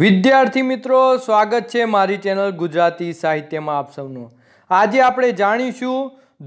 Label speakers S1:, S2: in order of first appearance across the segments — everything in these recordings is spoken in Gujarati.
S1: વિદ્યાર્થી મિત્રો સ્વાગત છે મારી ચેનલ ગુજરાતી સાહિત્યમાં આપ સૌનું આજે આપણે જાણીશું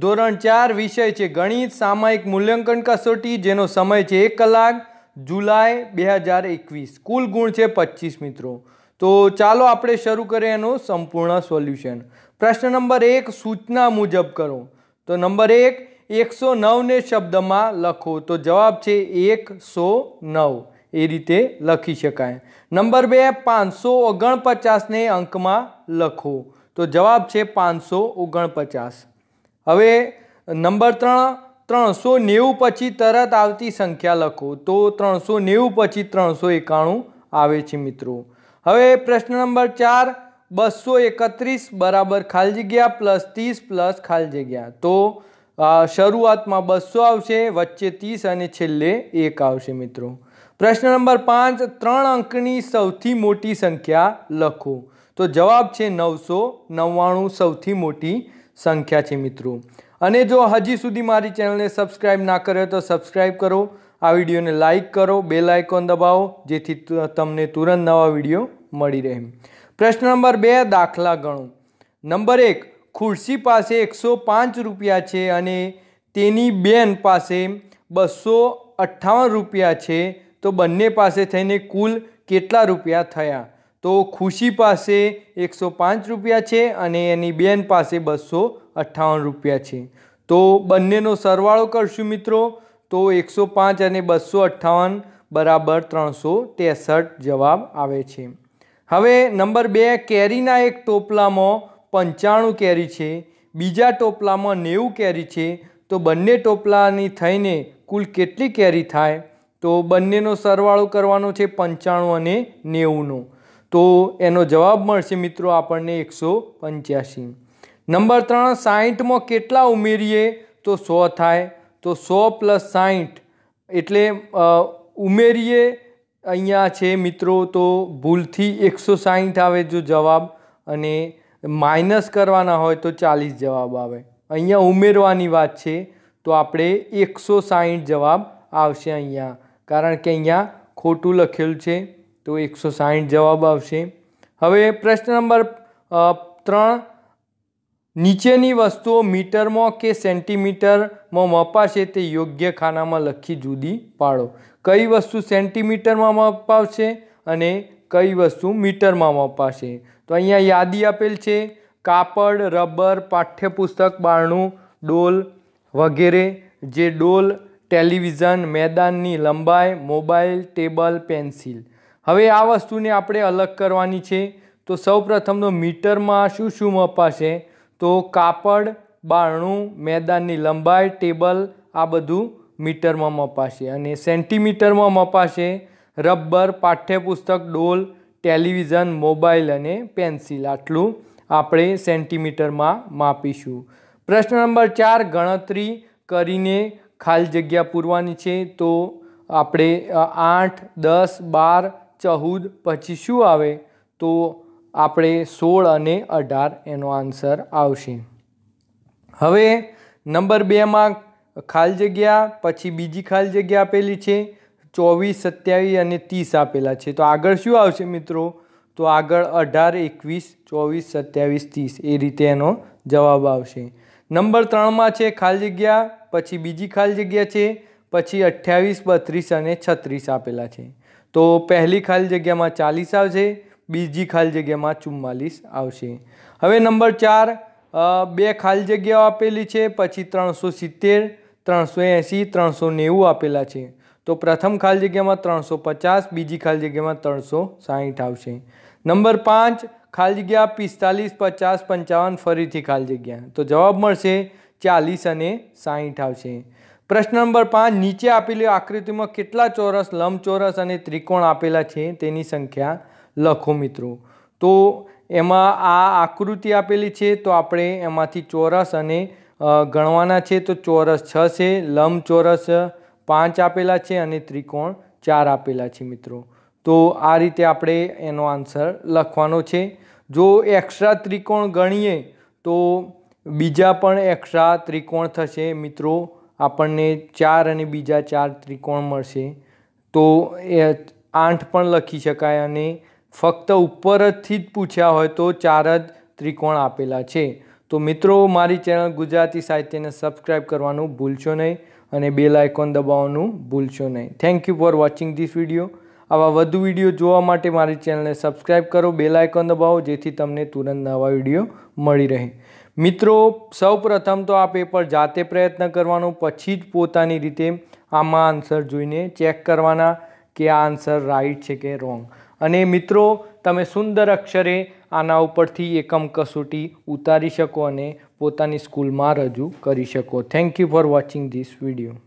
S1: ધોરણ ચાર વિષય છે ગણિત સામાયિક મૂલ્યાંકન કસોટી જેનો સમય છે એક કલાક જુલાઈ બે હજાર એકવીસ કુલ ગુણ છે પચીસ મિત્રો તો ચાલો આપણે શરૂ કરીએ એનું સંપૂર્ણ સોલ્યુશન પ્રશ્ન નંબર એક સૂચના મુજબ કરો તો નંબર એક એકસો નવને શબ્દમાં લખો તો જવાબ છે એકસો નવ એ રીતે લખી શકાય નંબર બે પાંચસો ઓગણપચાસને અંકમાં લખો તો જવાબ છે પાંચસો ઓગણપચાસ હવે નંબર ત્રણ ત્રણસો નેવું પછી તરત આવતી સંખ્યા લખો તો ત્રણસો નેવું પછી ત્રણસો એકાણું આવે છે મિત્રો હવે પ્રશ્ન નંબર ચાર બસો એકત્રીસ બરાબર ખાલી જગ્યા પ્લસ ત્રીસ પ્લસ ખાલી જગ્યા તો શરૂઆતમાં બસો આવશે વચ્ચે ત્રીસ અને છેલ્લે એક આવશે મિત્રો પ્રશ્ન નંબર પાંચ ત્રણ અંકની સૌથી મોટી સંખ્યા લખો તો જવાબ છે નવસો નવ્વાણું સૌથી મોટી સંખ્યા છે મિત્રો અને જો હજી સુધી મારી ચેનલને સબસ્ક્રાઈબ ના કર્યો તો સબસ્ક્રાઈબ કરો આ વિડીયોને લાઇક કરો બે લાઇકોન દબાવો જેથી તમને તુરંત નવા વિડીયો મળી રહે પ્રશ્ન નંબર બે દાખલા ગણો નંબર એક ખુરશી પાસે એકસો પાંચ રૂપિયા છે અને તેની બેન પાસે બસો અઠ્ઠાવન રૂપિયા છે તો બંને પાસે થઈને કુલ કેટલા રૂપિયા થયા તો ખુશી પાસે એકસો પાંચ રૂપિયા છે અને એની બેન પાસે બસો અઠ્ઠાવન રૂપિયા છે તો બંનેનો સરવાળો કરશું મિત્રો તો એકસો પાંચ અને બસો અઠ્ઠાવન બરાબર ત્રણસો ત્રેસઠ જવાબ આવે છે હવે નંબર બે કેરીના એક ટોપલામાં પંચાણું કેરી છે બીજા ટોપલામાં નેવું કેરી છે તો બંને ટોપલાની થઈને કુલ કેટલી કેરી થાય તો બંનેનો સરવાળો કરવાનો છે પંચાણું અને નેવુંનો તો એનો જવાબ મળશે મિત્રો આપણને એકસો પંચ્યાસી નંબર ત્રણ સાહીઠમાં કેટલા ઉમેરીએ તો સો થાય તો સો પ્લસ સાહીઠ એટલે ઉમેરીએ અહીંયા છે મિત્રો તો ભૂલથી એકસો સાહીઠ આવે જો જવાબ અને માઇનસ કરવાના હોય તો ચાલીસ જવાબ આવે અહીંયા ઉમેરવાની વાત છે તો આપણે એકસો સાહીઠ જવાબ આવશે અહીંયા કારણ કે અહીંયા ખોટું લખેલું છે તો એકસો સાહીઠ જવાબ આવશે હવે પ્રશ્ન નંબર ત્રણ નીચેની વસ્તુઓ મીટરમાં કે સેન્ટીમીટરમાં મપાશે તે યોગ્ય ખાનામાં લખી જુદી પાડો કઈ વસ્તુ સેન્ટીમીટરમાં મપાવશે અને કઈ વસ્તુ મીટરમાં મપાશે તો અહીંયા યાદી આપેલ છે કાપડ રબર પાઠ્યપુસ્તક બારણું ડોલ વગેરે જે ડોલ ટેલિવિઝન મેદાનની લંબાઈ મોબાઈલ ટેબલ પેન્સિલ હવે આ વસ્તુને આપણે અલગ કરવાની છે તો સૌપ્રથમ તો મીટરમાં શું શું મપાશે તો કાપડ બારણું મેદાનની લંબાઈ ટેબલ આ બધું મીટરમાં મપાશે અને સેન્ટીમીટરમાં મપાશે રબર પાઠ્યપુસ્તક ડોલ ટેલિવિઝન મોબાઈલ અને પેન્સિલ આટલું આપણે સેન્ટીમીટરમાં માપીશું પ્રશ્ન નંબર ચાર ગણતરી કરીને ખાલી જગ્યા પૂરવાની છે તો આપણે આઠ દસ બાર ચૌદ પછી શું આવે તો આપણે સોળ અને અઢાર એનો આન્સર આવશે હવે નંબર બેમાં ખાલી જગ્યા પછી બીજી ખાલી જગ્યા આપેલી છે ચોવીસ સત્યાવીસ અને ત્રીસ આપેલા છે તો આગળ શું આવશે મિત્રો તો આગળ અઢાર એકવીસ ચોવીસ સત્યાવીસ ત્રીસ એ રીતે એનો જવાબ આવશે નંબર ત્રણમાં છે ખાલી જગ્યા પછી બીજી ખાલી જગ્યા છે પછી અઠ્યાવીસ બત્રીસ અને છત્રીસ આપેલા છે તો પહેલી ખાલી જગ્યામાં ચાલીસ આવશે બીજી ખાલી જગ્યામાં ચુમ્માલીસ આવશે હવે નંબર ચાર બે ખાલી જગ્યાઓ આપેલી છે પછી ત્રણસો સિત્તેર ત્રણસો એંસી ત્રણસો નેવું આપેલા છે તો પ્રથમ ખાલી જગ્યામાં ત્રણસો પચાસ બીજી ખાલી જગ્યામાં ત્રણસો સાહીઠ આવશે નંબર પાંચ ખાલી જગ્યા પિસ્તાલીસ પચાસ પંચાવન ફરીથી ખાલી જગ્યા તો જવાબ મળશે ચાલીસ અને સાહીઠ આવશે પ્રશ્ન નંબર પાંચ નીચે આપેલી આકૃતિમાં કેટલા ચોરસ લંબચોરસ અને ત્રિકોણ આપેલા છે તેની સંખ્યા લખો મિત્રો તો એમાં આ આકૃતિ આપેલી છે તો આપણે એમાંથી ચોરસ અને ગણવાના છે તો ચોરસ છ છે લંબચોરસ પાંચ આપેલા છે અને ત્રિકોણ ચાર આપેલા છે મિત્રો તો આ રીતે આપણે એનો આન્સર લખવાનો છે જો એક્સ્ટ્રા ત્રિકોણ ગણીએ તો બીજા પણ એક્સ્ટ્રા ત્રિકોણ થશે મિત્રો આપણને ચાર અને બીજા ચાર ત્રિકોણ મળશે તો એ આઠ પણ લખી શકાય અને ફક્ત ઉપરથી જ પૂછ્યા હોય તો ચાર જ ત્રિકોણ આપેલા છે તો મિત્રો મારી ચેનલ ગુજરાતી સાહિત્યને સબસ્ક્રાઈબ કરવાનું ભૂલશો નહીં અને બેલ આઇકોન દબાવવાનું ભૂલશો નહીં thank you for watching this video આવા વધુ વિડીયો જોવા માટે મારી ચેનલને સબસ્ક્રાઈબ કરો બેલ આઇકોન દબાવો જેથી તમને તુરંત નવા વિડીયો મળી રહે મિત્રો સૌપ્રથમ તો આ પેપર જાતે પ્રયત્ન કરવાનો પછી જ પોતાની રીતે આમાં આન્સર જોઈને ચેક કરવાના કે આ આન્સર રાઈટ છે કે રોંગ અને મિત્રો તમે સુંદર અક્ષરે આના ઉપરથી એકમ કસોટી ઉતારી શકો અને પોતાની સ્કૂલમાં રજૂ કરી શકો thank you for watching this video